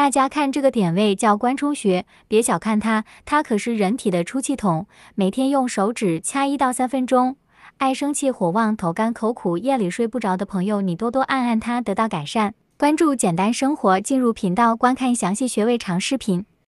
大家看这个点位叫关冲穴，别小看它，它可是人体的出气筒。每天用手指掐一到三分钟。爱生气、火旺、头干、口苦、夜里睡不着的朋友，你多多按按它，得到改善。关注简单生活，进入频道观看详细穴位长视频。